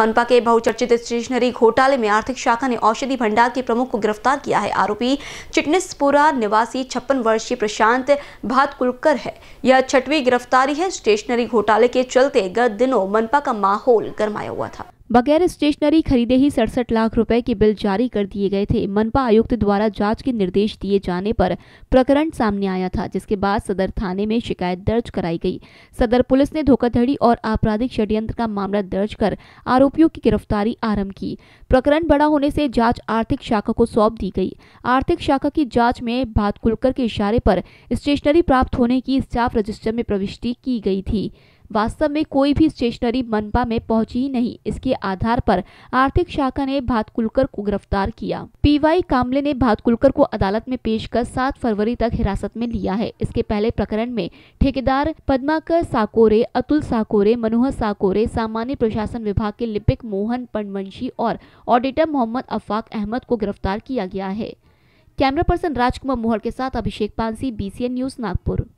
मनपा के बहुचर्चित स्टेशनरी घोटाले में आर्थिक शाखा ने औषधि भंडार के प्रमुख को गिरफ्तार किया है आरोपी चिटनिसपुरा निवासी छप्पन वर्षीय प्रशांत भातकुलकर है यह छठवीं गिरफ्तारी है स्टेशनरी घोटाले के चलते गत दिनों मनपा का माहौल गरमाया हुआ था बगैर स्टेशनरी खरीदे ही सड़सठ लाख रुपए के बिल जारी कर दिए गए थे मनपा आयुक्त द्वारा जांच के निर्देश दिए जाने पर प्रकरण सामने आया था जिसके बाद सदर थाने में शिकायत दर्ज कराई गई सदर पुलिस ने धोखाधड़ी और आपराधिक षड्यंत्र का मामला दर्ज कर आरोपियों की गिरफ्तारी आरम्भ की प्रकरण बड़ा होने से जाँच आर्थिक शाखा को सौंप दी गई आर्थिक शाखा की जाँच में भातकुलकर के इशारे पर स्टेशनरी प्राप्त होने की स्टाफ रजिस्टर में प्रविष्टि की गई थी वास्तव में कोई भी स्टेशनरी मनपा में पहुंची ही नहीं इसके आधार पर आर्थिक शाखा ने भातकुलकर को गिरफ्तार किया पीवाई कामले ने भातकुलकर को अदालत में पेश कर सात फरवरी तक हिरासत में लिया है इसके पहले प्रकरण में ठेकेदार पदमाकर साकोरे अतुल साकोरे मनोहर साकोरे सामान्य प्रशासन विभाग के लिपिक मोहन पंडवंशी और ऑडिटर मोहम्मद अफाक अहमद को गिरफ्तार किया गया है कैमरा पर्सन राजकुमार मोहर के साथ अभिषेक पानसी बी न्यूज नागपुर